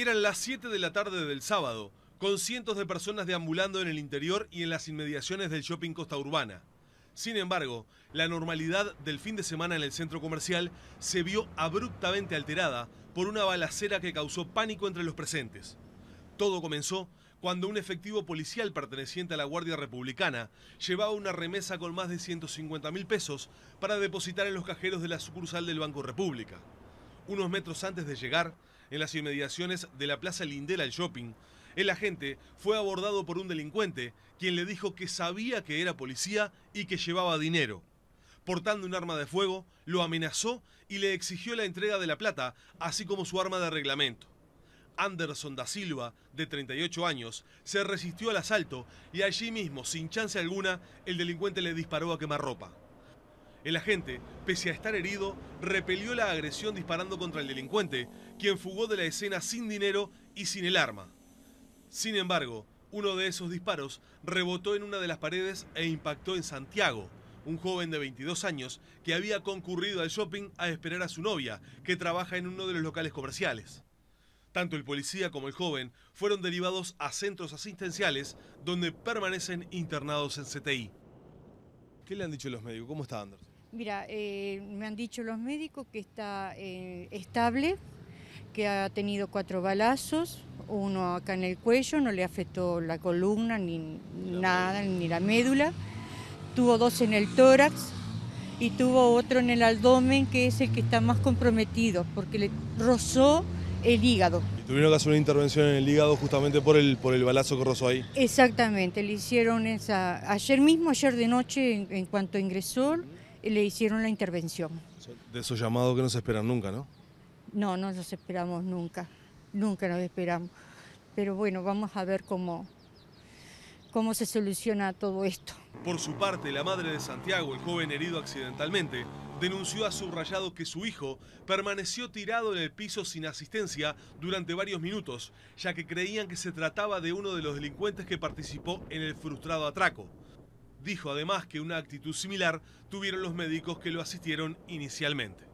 Eran las 7 de la tarde del sábado, con cientos de personas deambulando en el interior y en las inmediaciones del shopping Costa Urbana. Sin embargo, la normalidad del fin de semana en el centro comercial se vio abruptamente alterada por una balacera que causó pánico entre los presentes. Todo comenzó cuando un efectivo policial perteneciente a la Guardia Republicana llevaba una remesa con más de 150 mil pesos para depositar en los cajeros de la sucursal del Banco República. Unos metros antes de llegar, en las inmediaciones de la Plaza Lindela al shopping, el agente fue abordado por un delincuente, quien le dijo que sabía que era policía y que llevaba dinero. Portando un arma de fuego, lo amenazó y le exigió la entrega de la plata, así como su arma de reglamento. Anderson da Silva, de 38 años, se resistió al asalto y allí mismo, sin chance alguna, el delincuente le disparó a quemarropa. El agente, pese a estar herido, repelió la agresión disparando contra el delincuente, quien fugó de la escena sin dinero y sin el arma. Sin embargo, uno de esos disparos rebotó en una de las paredes e impactó en Santiago, un joven de 22 años que había concurrido al shopping a esperar a su novia, que trabaja en uno de los locales comerciales. Tanto el policía como el joven fueron derivados a centros asistenciales donde permanecen internados en CTI. ¿Qué le han dicho los médicos? ¿Cómo está Anders? Mira, eh, me han dicho los médicos que está eh, estable, que ha tenido cuatro balazos, uno acá en el cuello, no le afectó la columna ni nada, ni la médula, tuvo dos en el tórax y tuvo otro en el abdomen, que es el que está más comprometido, porque le rozó el hígado. Y tuvieron que hacer una intervención en el hígado justamente por el, por el balazo que rozó ahí. Exactamente, le hicieron esa, ayer mismo, ayer de noche, en cuanto ingresó, le hicieron la intervención. De esos llamados que no se esperan nunca, ¿no? No, no los esperamos nunca, nunca nos esperamos. Pero bueno, vamos a ver cómo, cómo se soluciona todo esto. Por su parte, la madre de Santiago, el joven herido accidentalmente, denunció a subrayado que su hijo permaneció tirado en el piso sin asistencia durante varios minutos, ya que creían que se trataba de uno de los delincuentes que participó en el frustrado atraco. Dijo además que una actitud similar tuvieron los médicos que lo asistieron inicialmente.